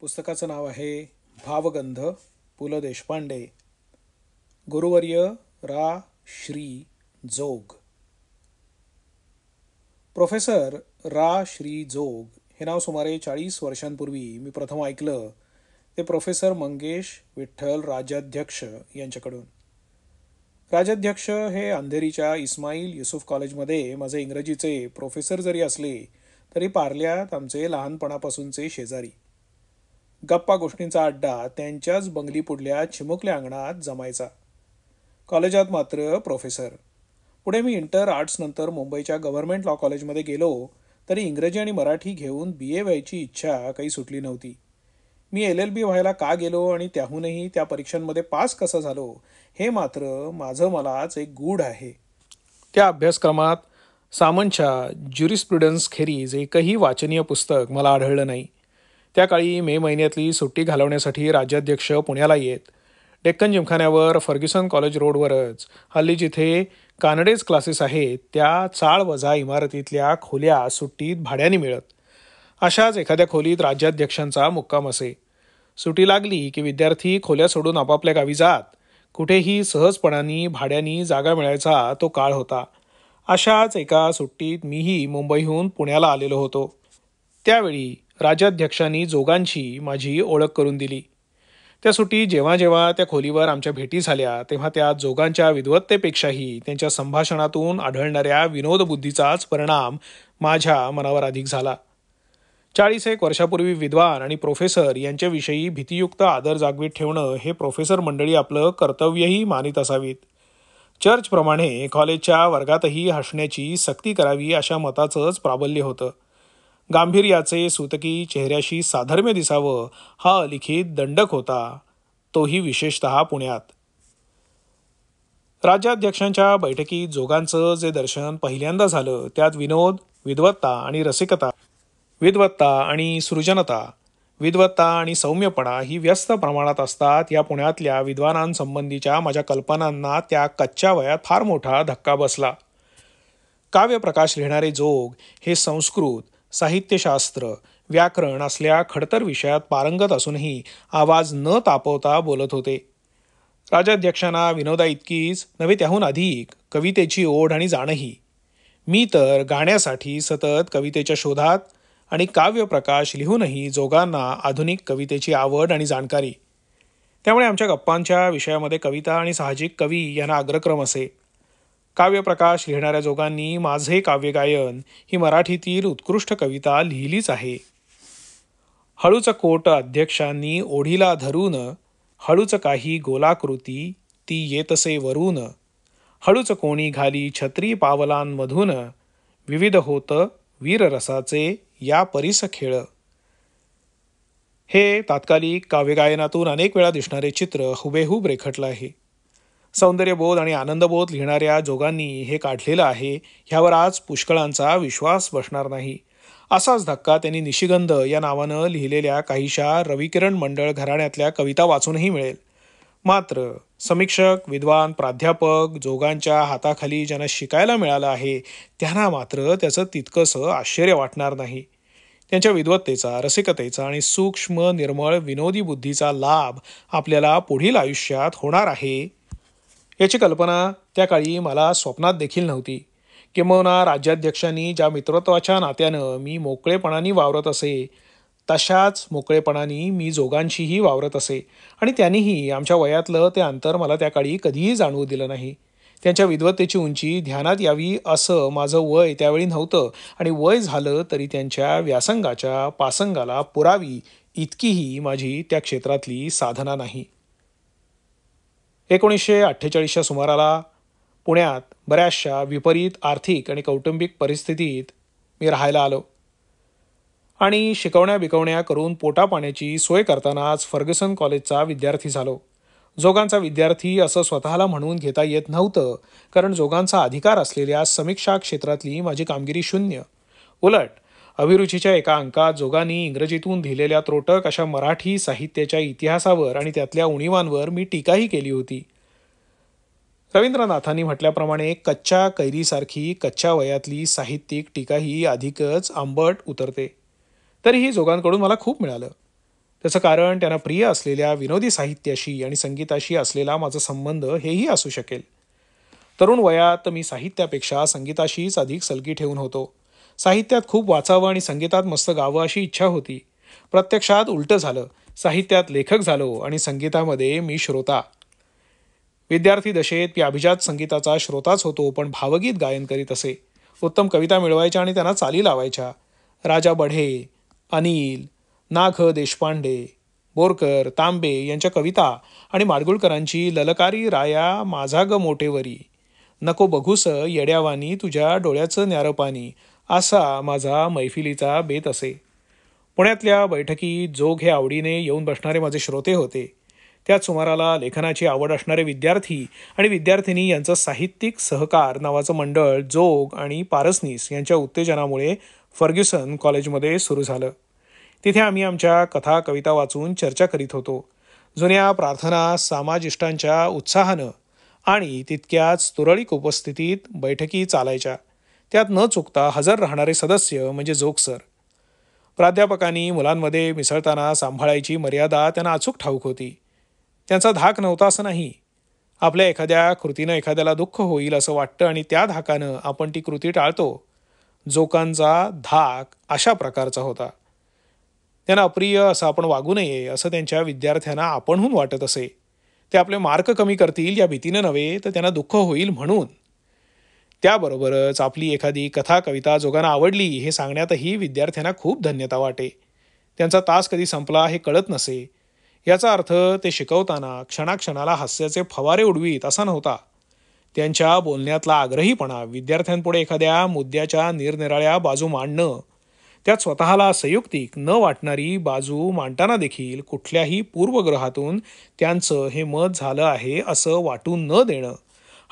पुस्तकाचं नाव आहे भावगंध पु ल देशपांडे गुरुवर्य रा श्री जोग प्रोफेसर रा श्री जोग हे नाव सुमारे चाळीस वर्षांपूर्वी मी प्रथम ऐकलं ते प्रोफेसर मंगेश विठ्ठल राजाध्यक्ष यांच्याकडून राजाध्यक्ष हे अंधेरीच्या इस्माईल युसुफ कॉलेजमध्ये माझे इंग्रजीचे प्रोफेसर जरी असले तरी पारल्यात आमचे लहानपणापासूनचे शेजारी गप्पा गोष्टींचा अड्डा त्यांच्याच बंगली पुढल्या चिमुकल्या अंगणात जमायचा कॉलेजात मात्र प्रोफेसर पुढे मी इंटर आर्ट्सनंतर मुंबईच्या गव्हर्मेंट लॉ कॉलेजमध्ये गेलो तरी इंग्रजी आणि मराठी घेऊन बी ए व्हायची इच्छा काही सुटली नव्हती मी एल एल बी व्हायला का गेलो आणि त्याहूनही त्या परीक्षांमध्ये पास कसा झालो हे मात्र माझं मलाच एक गूढ आहे त्या अभ्यासक्रमात सामनच्या ज्युरिस्प्रुडन्स खेरीज एकही वाचनीय पुस्तक मला आढळलं नाही त्या काळी मे महिन्यातली सुट्टी घालवण्यासाठी राज्याध्यक्ष पुण्याला येत डेक्कन जिमखान्यावर फर्ग्युसन कॉलेज रोडवरच हल्ली जिथे कानडेज क्लासेस आहेत त्या चाळ वजा इमारतीतल्या खोल्या सुट्टीत भाड्याने मिळत अशाच एखाद्या खोलीत राज्याध्यक्षांचा मुक्काम असे सुटी लागली की विद्यार्थी खोल्या सोडून आपापल्या गावी जात कुठेही सहजपणाने भाड्यानी जागा मिळायचा तो काळ होता अशाच एका सुट्टीत मीही मुंबईहून पुण्याला आलेलो होतो त्यावेळी राज्याध्यक्षांनी जोगांची माझी ओळख करून दिली त्या सुट्टी जेव्हा जेव्हा त्या खोलीवर आमच्या भेटी झाल्या तेव्हा त्या जोगांच्या विद्वत्तेपेक्षाही त्यांच्या संभाषणातून आढळणाऱ्या विनोदबुद्धीचाच परिणाम माझ्या मनावर अधिक झाला चाळीस एक वर्षापूर्वी विद्वान आणि प्रोफेसर यांच्याविषयी भीतीयुक्त आदर जागवीत ठेवणं हे प्रोफेसर मंडळी आपलं कर्तव्यही मानित असावीत चर्चप्रमाणे कॉलेजच्या वर्गातही हसण्याची सक्ती करावी अशा मताचंच प्राबल्य होतं गांभीर्याचे सुतकी चेहऱ्याशी साधर्म्य दिसावं हा अलिखित दंडक होता तोही विशेषत पुण्यात राज्याध्यक्षांच्या बैठकीत जोगांचं जे दर्शन पहिल्यांदा झालं त्यात विनोद विद्वत्ता आणि रसिकता विद्वत्ता आणि सृजनता विद्वत्ता आणि सौम्यपणा ही व्यस्त प्रमाणात असतात या पुण्यातल्या विद्वानांसंबंधीच्या माझ्या कल्पनांना त्या कच्च्या वयात फार मोठा धक्का बसला काव्यप्रकाश लिहिणारे जोग हे संस्कृत साहित्यशास्त्र व्याकरण असल्या खडतर विषयात पारंगत असूनही आवाज न तापवता बोलत होते राजाध्यक्षांना विनोदा इतकीच नव्हे त्याहून अधिक कवितेची ओढ आणि जाणही मी तर गाण्यासाठी सतत कवितेच्या शोधात आणि काव्यप्रकाश लिहूनही जोगांना आधुनिक कवितेची आवड आणि जाणकारी त्यामुळे आमच्या गप्पांच्या विषयामध्ये कविता आणि साहजिक कवी यांना अग्रक्रम असे काव्यप्रकाश लिहिणाऱ्या जोगांनी माझे काव्यगायन ही मराठीतील उत्कृष्ट कविता लिहिलीच आहे हळूच कोट अध्यक्षांनी ओढीला धरून हळूच काही गोलाकृती ती येतसे वरून हळूच कोणी घाली छत्री पावलांमधून विविध होत वीररसाचे या परिस खेळ हे तात्कालिक काव्यगायनातून अनेक वेळा दिसणारे चित्र हुबेहूब रेखटलं आहे सौंदर्यबोध आणि आनंदबोध लिहिणाऱ्या जोगांनी हे काढलेलं आहे ह्यावर आज पुष्कळांचा विश्वास बसणार नाही असाच धक्का त्यांनी निशिगंध या नावानं लिहिलेल्या काहीशा रविकिरण मंडळ घराण्यातल्या कविता वाचूनही मिळेल मात्र समीक्षक विद्वान प्राध्यापक जोगांच्या हाताखाली ज्यांना शिकायला मिळालं आहे त्यांना मात्र त्याचं तितकंसं आश्चर्य वाटणार नाही त्यांच्या विद्वत्तेचा रसिकतेचा आणि सूक्ष्म निर्मळ विनोदी बुद्धीचा लाभ आपल्याला पुढील आयुष्यात होणार आहे याची कल्पना त्या काळी मला स्वप्नात देखील नव्हती किंबहुना राज्याध्यक्षांनी ज्या मित्रत्वाच्या नात्यानं मी मोकळेपणाने वावरत असे तशाच मोकळेपणाने मी जोगांशीही वावरत असे आणि त्यांनीही आमच्या वयातलं ते अंतर मला त्या काळी कधीही जाणवू दिलं नाही त्यांच्या विद्वत्तेची उंची ध्यानात यावी असं माझं वय त्यावेळी नव्हतं आणि वय झालं तरी त्यांच्या व्यासंगाच्या पासंगाला पुरावी इतकीही माझी त्या क्षेत्रातली साधना नाही एकोणीसशे अठ्ठेचाळीसच्या सुमाराला पुण्यात बऱ्याचशा विपरीत आर्थिक आणि कौटुंबिक परिस्थितीत मी राहायला आलो आणि शिकवण्या बिकवण्या करून पोटापाण्याची सोय करतानाच फर्गसन कॉलेजचा विद्यार्थी झालो जोगांचा विद्यार्थी असं स्वतःला म्हणून घेता येत नव्हतं कारण जोगांचा अधिकार असलेल्या समीक्षा क्षेत्रातली माझी कामगिरी शून्य उलट अभिरुचीच्या एका अंकात जोगांनी इंग्रजीतून दिलेल्या त्रोटक अशा मराठी साहित्याच्या इतिहासावर आणि त्यातल्या उणीवांवर मी टीकाही केली होती रवींद्रनाथांनी म्हटल्याप्रमाणे कच्च्या कैरीसारखी कच्च्या वयातली साहित्यिक टीका ही अधिकच आंबट उतरते तरीही जोगांकडून मला खूप मिळालं त्याचं कारण त्यांना प्रिय असलेल्या विनोदी साहित्याशी आणि संगीताशी असलेला माझा संबंध हेही असू शकेल तरुण वयात मी साहित्यापेक्षा संगीताशीच अधिक सलगी ठेवून होतो साहित्यात खूप वाचावं आणि संगीतात मस्त गावं अशी इच्छा होती प्रत्यक्षात उलटं झालं साहित्यात लेखक झालो आणि संगीतामध्ये मी श्रोता विद्यार्थी दशेत मी अभिजात संगीताचा श्रोताच होतो पण भावगीत गायन करीत असे उत्तम कविता मिळवायच्या आणि त्यांना चाली लावायच्या राजा बढे अनिल नाघ देशपांडे बोरकर तांबे यांच्या कविता आणि माडगुळकरांची ललकारी राया माझा ग मोठेवरी नको बघूस येड्यावानी तुझ्या डोळ्याचं न्यारपानी असा माझा मैफिलीचा बेत असे पुण्यातल्या बैठकी जोग हे आवडीने येऊन बसणारे माझे श्रोते होते त्याच सुमाराला लेखनाची आवड असणारे विद्यार्थी आणि विद्यार्थिनी यांचं साहित्यिक सहकार नावाचं मंडळ जोग आणि पारसनीस यांच्या उत्तेजनामुळे फर्ग्युसन कॉलेजमध्ये सुरू झालं तिथे आम्ही आमच्या कथा कविता वाचून चर्चा करीत होतो जुन्या प्रार्थना सामाजिष्टांच्या उत्साहानं आणि तितक्याच तुरळीक उपस्थितीत बैठकी चालायच्या त्यात न चुकता हजर राहणारे सदस्य म्हणजे जोग सर प्राध्यापकांनी मुलांमध्ये मिसळताना सांभाळायची मर्यादा त्यांना अचूक ठाऊक होती त्यांचा धाक नव्हता असं नाही आपल्या एखाद्या कृतीनं एखाद्याला दुःख होईल असं वाटतं आणि त्या धाकानं आपण ती कृती टाळतो जोकांचा धाक अशा प्रकारचा होता त्यांना अप्रिय असं आपण वागू नये असं त्यांच्या विद्यार्थ्यांना आपणहून वाटत असे ते आपले मार्क कमी करतील या भीतीनं नव्हे तर त्यांना दुःख होईल म्हणून त्याबरोबरच आपली एखादी कथा कविता जोगांना आवडली हे सांगण्यातही विद्यार्थ्यांना खूप धन्यता वाटे त्यांचा तास कधी संपला हे कळत नसे याचा अर्थ ते शिकवताना क्षणाक्षणाला हास्याचे फवारे उडवीत असा नव्हता त्यांच्या बोलण्यातला आग्रहीपणा विद्यार्थ्यांपुढे एखाद्या मुद्द्याच्या निरनिराळ्या बाजू मांडणं त्यात स्वतःला संयुक्तिक न वाटणारी बाजू मांडताना देखील कुठल्याही पूर्वग्रहातून त्यांचं हे मत झालं आहे असं वाटून न देणं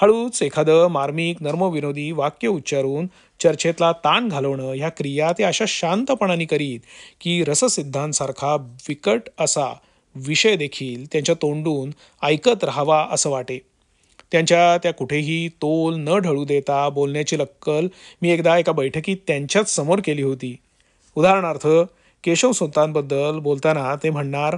हळूच एखादं मार्मिक नर्मविनोदी वाक्य उच्चारून चर्चेतला ताण घालवणं ह्या क्रिया ते अशा शांतपणाने करीत की रससिद्धांसारखा विकट असा विषय देखील त्यांच्या तोंडून ऐकत राहावा असं वाटे त्यांच्या त्या कुठेही तोल न ढळू देता बोलण्याची लक्कल मी एकदा एका बैठकीत त्यांच्याच समोर केली होती उदाहरणार्थ केशव सुतांबद्दल बोलताना ते म्हणणार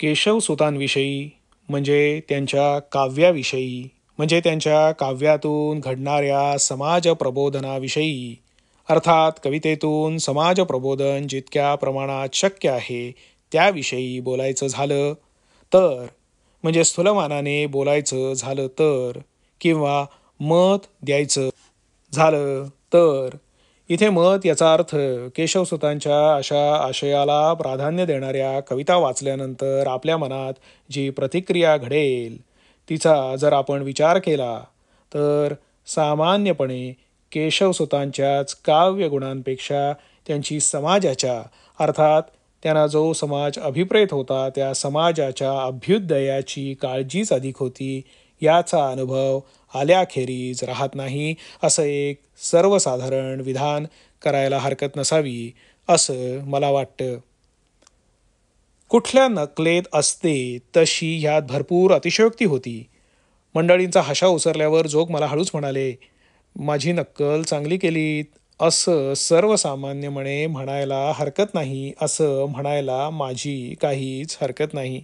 केशव सुतांविषयी म्हणजे त्यांच्या काव्याविषयी म्हणजे त्यांच्या काव्यातून घडणाऱ्या प्रबोधनाविषयी अर्थात कवितेतून समाज प्रबोधन जितक्या प्रमाणात शक्य आहे त्याविषयी बोलायचं झालं तर म्हणजे स्थूलमानाने बोलायचं झालं तर किंवा मत द्यायचं झालं तर इथे मत याचा अर्थ केशवसुतांच्या अशा आशयाला प्राधान्य देणाऱ्या कविता वाचल्यानंतर आपल्या मनात जी प्रतिक्रिया घडेल तिचा जर आपण विचार केला तर सामान्यपणे केशव स्वतःच्याच काव्य गुणांपेक्षा त्यांची समाजाच्या अर्थात त्यांना जो समाज अभिप्रेत होता त्या समाजाच्या अभ्युदयाची काळजीच अधिक होती याचा अनुभव आल्याखेरीज राहत नाही असं एक सर्वसाधारण विधान करायला हरकत नसावी असं मला वाटतं कुठल्या नकलेत असते तशी ह्यात भरपूर अतिशयोक्ती होती मंडळींचा हशा उसरल्यावर जोग मला हळूच म्हणाले माझी नक्कल चांगली केलीत असं सर्वसामान्यपणे म्हणायला हरकत नाही असं म्हणायला माझी काहीच हरकत नाही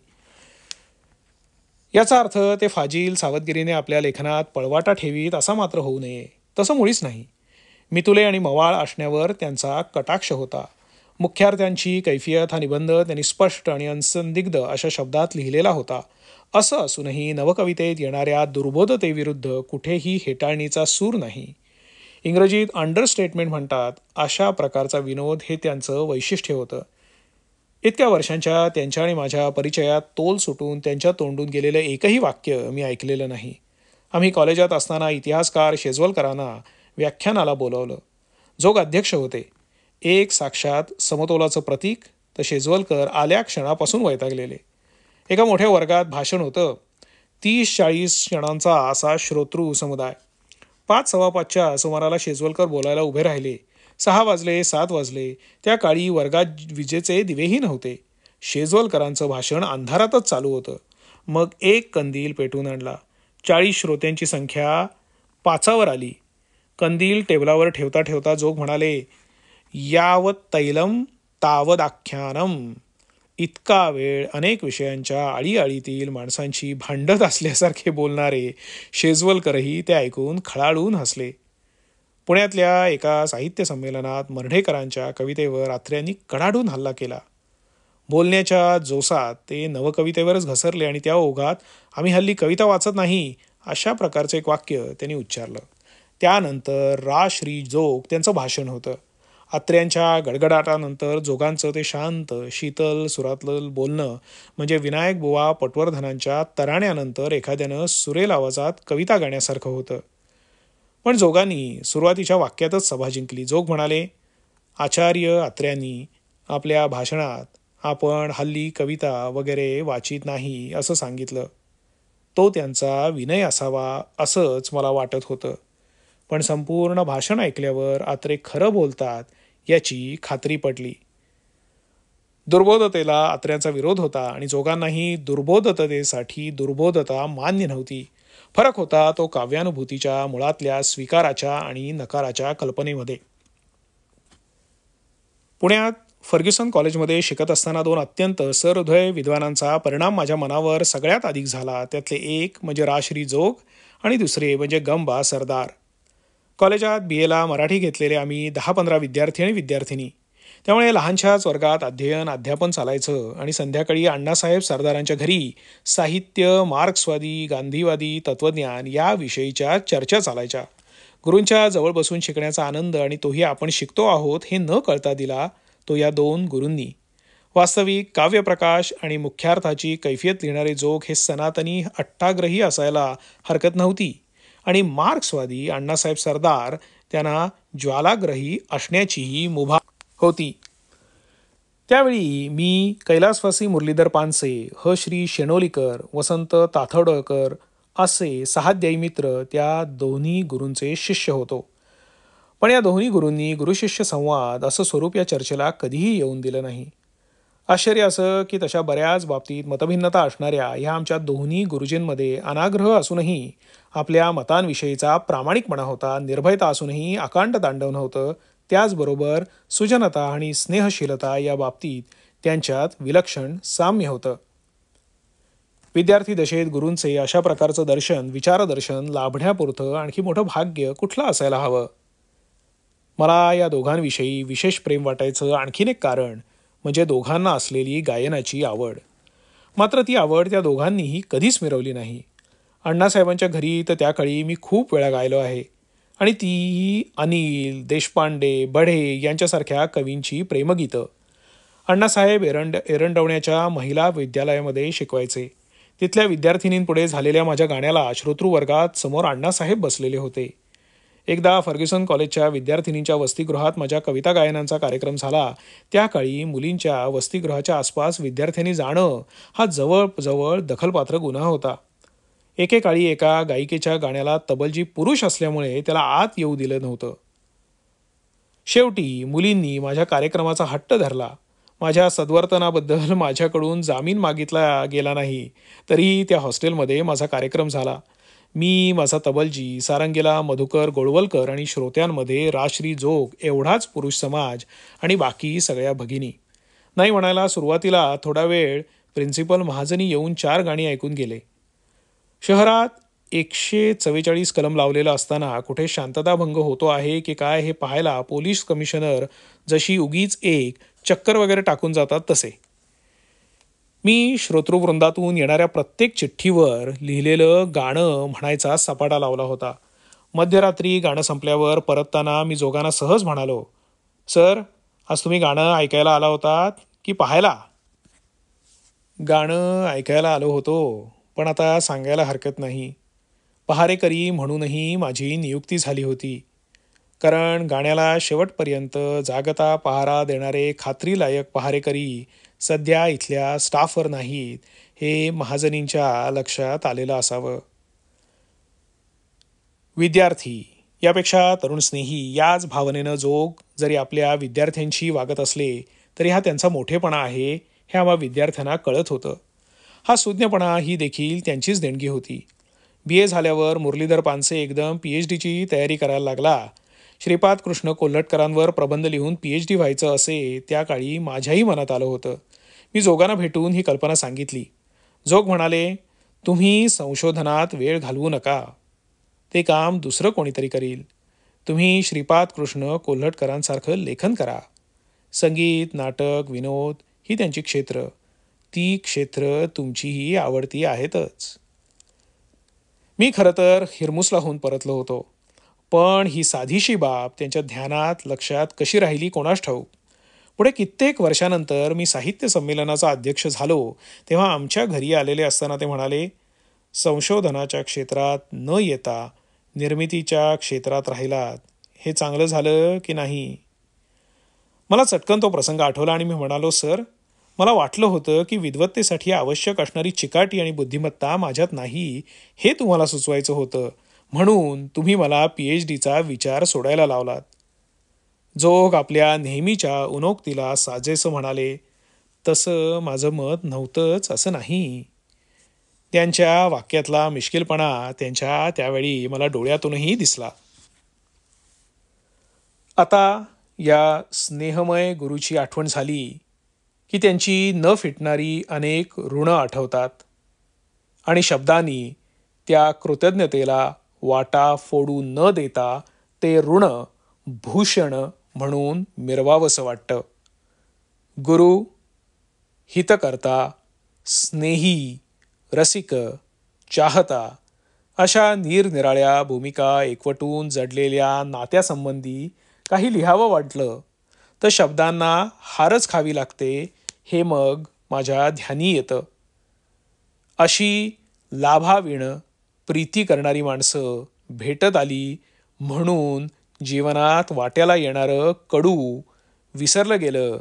याचा अर्थ ते फाजील सावधगिरीने आपल्या लेखनात पळवाटा ठेवीत असा मात्र होऊ नये तसं मुळीच नाही मितुले आणि मवाळ असण्यावर त्यांचा कटाक्ष होता मुख्यार्थ्यांची कैफियत हा निबंध त्यांनी स्पष्ट आणि असंदिग्ध अशा शब्दात लिहिलेला होता असं असूनही नवकवितेत येणाऱ्या दुर्बोधतेविरुद्ध कुठेही हेटाळणीचा सूर नाही इंग्रजीत अंडरस्टेटमेंट म्हणतात अशा प्रकारचा विनोद हे त्यांचं वैशिष्ट्य होतं इतक्या वर्षांच्या त्यांच्या आणि माझ्या परिचयात तोल सुटून त्यांच्या तोंडून गेलेलं एकही वाक्य मी ऐकलेलं नाही आम्ही कॉलेजात असताना इतिहासकार शेजवलकरांना व्याख्यानाला बोलवलं जो अध्यक्ष होते एक साक्षात समतोलाचं प्रतीक तर शेजवलकर आल्या क्षणापासून वैतागलेले एका मोठ्या वर्गात भाषण होतं तीस चाळीस क्षणांचा असा श्रोतृ समुदाय पाच सव्वा पाचच्या सुमाराला शेजवलकर बोलायला उभे राहिले सहा वाजले सात वाजले त्या काळी वर्गात विजेचे दिवेही नव्हते शेजवलकरांचं भाषण अंधारातच चालू होतं मग एक कंदील पेटून आणला चाळीस श्रोत्यांची संख्या पाचावर आली कंदील टेबलावर ठेवता ठेवता जोग म्हणाले यावत तैलम तावदाख्यानम इतका वेळ अनेक विषयांच्या आळीआळीतील माणसांची भांडत असल्यासारखे बोलणारे शेजवलकरही ते ऐकून खळाळून हसले पुण्यातल्या एका साहित्य संमेलनात मर्ढेकरांच्या कवितेवर आत्र्यांनी कडाडून हल्ला केला बोलण्याच्या जोसात ते नवकवितेवरच घसरले आणि त्या ओघात आम्ही हल्ली कविता वाचत नाही अशा प्रकारचं एक वाक्य त्यांनी उच्चारलं त्यानंतर रा श्री जोग त्यांचं भाषण होतं आत्र्यांच्या गडगडाटानंतर जोगांचं ते शांत शीतल सुरातलं बोलणं म्हणजे विनायक बुवा पटवर्धनांच्या तराण्यानंतर एखाद्यानं सुरेल आवाजात कविता गाण्यासारखं होतं पण जोगांनी सुरुवातीच्या वाक्यातच सभा जिंकली जोग म्हणाले आचार्य आत्र्यांनी आपल्या भाषणात आपण हल्ली कविता वगैरे वाचित नाही असं सांगितलं तो त्यांचा विनय असावा असंच मला वाटत होतं पण संपूर्ण भाषण ऐकल्यावर आत्रे खरं बोलतात याची खात्री पडली दुर्बोधतेला अत्र्यांचा विरोध होता आणि जोगांनाही दुर्बोधतेसाठी दुर्बोधता मान्य नव्हती फरक होता तो काव्यानुभूतीच्या मुळातल्या स्वीकाराच्या आणि नकाराच्या कल्पनेमध्ये पुण्यात फर्ग्युसन कॉलेजमध्ये शिकत असताना दोन अत्यंत सहृदय विद्वानांचा परिणाम माझ्या मनावर सगळ्यात अधिक झाला त्यातले एक म्हणजे राश्री जोग आणि दुसरे म्हणजे गंबा सरदार कॉलेजात बी एला मराठी घेतलेले आम्ही दहा पंधरा विद्यार्थी आणि विद्यार्थिनी त्यामुळे लहानशाच वर्गात अध्ययन अध्यापन चालायचं आणि संध्याकाळी अण्णासाहेब सरदारांच्या घरी साहित्य मार्क्सवादी गांधीवादी तत्त्वज्ञान विषयीच्या चर्चा चालायच्या गुरूंच्या जवळ बसून शिकण्याचा आनंद आणि तोही आपण शिकतो आहोत हे न कळता दिला तो या दोन गुरूंनी वास्तविक काव्यप्रकाश आणि मुख्यार्थाची कैफियत लिहिणारे जोग हे सनातनी अट्टाग्रही असायला हरकत नव्हती आणि मार्क्सवादी अण्णासाहेब सरदार त्यांना ज्वालाग्रही असण्याचीही मुभा होती त्यावेळी मी कैलासवासी मुरलीधर पानसे ह श्री शेणोलीकर वसंत ताथडळकर असे सहाध्यायी मित्र त्या दोन्ही गुरूंचे शिष्य होतो पण या दोन्ही गुरूंनी गुरुशिष्य संवाद असं स्वरूप या चर्चेला कधीही येऊन दिलं नाही आश्चर्य असं की तशा बऱ्याच बाबतीत मतभिन्नता असणाऱ्या ह्या आमच्या दोन्ही गुरुजींमध्ये अनाग्रह असूनही आपल्या मतांविषयीचा प्रामाणिकपणा होता निर्भयता असूनही अकांड तांडव नव्हतं त्याचबरोबर सुजनता आणि स्नेहशीलता या बाबतीत त्यांच्यात विलक्षण साम्य होतं विद्यार्थी दशेत गुरूंचे अशा प्रकारचं दर्शन विचारदर्शन लाभण्यापुरतं आणखी मोठं भाग्य कुठलं असायला हवं मला या दोघांविषयी विशेष प्रेम वाटायचं आणखीन एक कारण म्हणजे दोघांना असलेली गायनाची आवड मात्र ती आवड त्या दोघांनीही कधीच मिरवली नाही अण्णासाहेबांच्या घरी तर त्या काळी मी खूप वेळा गायलो आहे आणि तीही अनिल देशपांडे बढे यांच्यासारख्या कवींची प्रेमगीतं अण्णासाहेब एरंड एरंडवण्याच्या महिला विद्यालयामध्ये शिकवायचे तिथल्या विद्यार्थिनींपुढे झालेल्या माझ्या गाण्याला श्रोतृवर्गात समोर अण्णासाहेब बसलेले होते एकदा फर्ग्युसन कॉलेजच्या विद्यार्थिनींच्या वसतिगृहात माझ्या कविता गायनांचा कार्यक्रम झाला त्या काळी मुलींच्या वसतिगृहाच्या आसपास विद्यार्थ्यांनी जाणं हा जवळजवळ दखलपात्र गुन्हा होता एकेकाळी एका गायिकेच्या गाण्याला तबलजी पुरुष असल्यामुळे त्याला आत येऊ दिलं नव्हतं शेवटी मुलींनी माझ्या कार्यक्रमाचा हट्ट धरला माझ्या सद्वर्तनाबद्दल माझ्याकडून जामीन मागितला गेला नाही तरीही त्या हॉस्टेलमध्ये माझा कार्यक्रम झाला मी माझा तबलजी सारंगीला मधुकर गोळवलकर आणि श्रोत्यांमध्ये राश्री जोग एवढाच पुरुष समाज आणि बाकी सगळ्या भगिनी नाही म्हणायला सुरुवातीला थोडा वेळ प्रिन्सिपल महाजनी येऊन चार गाणी ऐकून गेले शहरात एकशे चव्वेचाळीस कलम लावलेला असताना कुठे शांतता भंग होतो आहे की काय हे पाहायला पोलीस कमिशनर जशी उगीच एक चक्कर वगैरे टाकून जातात तसे मी श्रोतृवृंदातून येणाऱ्या प्रत्येक चिठ्ठीवर लिहिलेलं गाणं म्हणायचा सपाटा लावला होता मध्यरात्री गाणं संपल्यावर परतताना मी जोगांना सहज म्हणालो सर आज तुम्ही गाणं ऐकायला आला होता की पाहायला गाणं ऐकायला आलो होतो पण आता सांगायला हरकत नाही पहारेकरी म्हणूनही माझी नियुक्ती झाली होती कारण गाण्याला शेवटपर्यंत जागता पहारा देणारे खात्रीलायक पहारेकरी सध्या इथल्या स्टाफवर नाहीत हे महाजनींच्या लक्षात आलेलं असावं विद्यार्थी यापेक्षा तरुण स्नेही याच भावनेनं जोग जरी आपल्या विद्यार्थ्यांशी वागत असले तरी हा त्यांचा मोठेपणा आहे हे आम्हा विद्यार्थ्यांना कळत होतं हा सुज्ञपणा ही देखील त्यांचीच देणगी होती बी ए झाल्यावर मुरलीधर पानसे एकदम पी एच डीची तयारी करायला लागला श्रीपाद कृष्ण कोल्हटकरांवर प्रबंध लिहून पी एच डी व्हायचं असे त्या काळी माझ्याही मनात आलं होतं मी जोगांना भेटून ही कल्पना सांगितली जोग म्हणाले तुम्ही संशोधनात वेळ घालवू नका ते काम दुसरं कोणीतरी करील तुम्ही श्रीपाद कृष्ण कोल्हटकरांसारखं लेखन करा संगीत नाटक विनोद ही त्यांची क्षेत्र ती क्षेत्र तुमचीही आवडती आहेतच मी खरं तर हिरमुसला होऊन परतलो होतो पण ही साधीशी बाब त्यांच्या ध्यानात लक्षात कशी राहिली कोणास ठाऊक पुढे कित्येक वर्षानंतर मी साहित्य संमेलनाचा अध्यक्ष झालो तेव्हा आमच्या घरी आलेले असताना ते म्हणाले संशोधनाच्या क्षेत्रात न येता निर्मितीच्या क्षेत्रात राहिलात हे चांगलं झालं की नाही मला चटकन तो प्रसंग आठवला आणि मी म्हणालो सर मला वाटलं होतं की विद्वत्तेसाठी आवश्यक असणारी चिकाटी आणि बुद्धिमत्ता माझ्यात नाही हे तुम्हाला सुचवायचं होतं म्हणून तुम्ही मला पी एच डीचा विचार सोडायला लावलात जोग आपल्या नेहमीच्या उनोक्तीला साजेसं म्हणाले तसं माझं मत नव्हतंच असं नाही त्यांच्या वाक्यातला मिश्किलपणा त्यांच्या त्यावेळी मला डोळ्यातूनही दिसला आता या स्नेहमय गुरुची आठवण झाली की त्यांची न फिटणारी अनेक ऋण आठवतात आणि शब्दांनी त्या कृतज्ञतेला वाटा फोडू न देता ते ऋण भूषण म्हणून मिरवावंसं वाटतं गुरु हितकर्ता स्नेही रसिक चाहता अशा निरनिराळ्या भूमिका एकवटून जडलेल्या नात्यासंबंधी काही लिहावं वाटलं तर शब्दांना हारच खावी लागते हे मग माझ्या ध्यानी येतं अशी लाभाविण प्रीती करणारी माणसं भेटत आली म्हणून जीवनात वाट्याला येणारं कडू विसरलं गेलं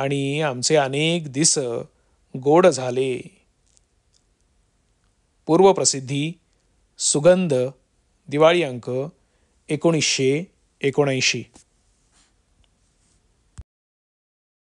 आणि आमचे अनेक दिस गोड झाले पूर्वप्रसिद्धी सुगंध दिवाळी अंक एकोणीसशे एकोणऐंशी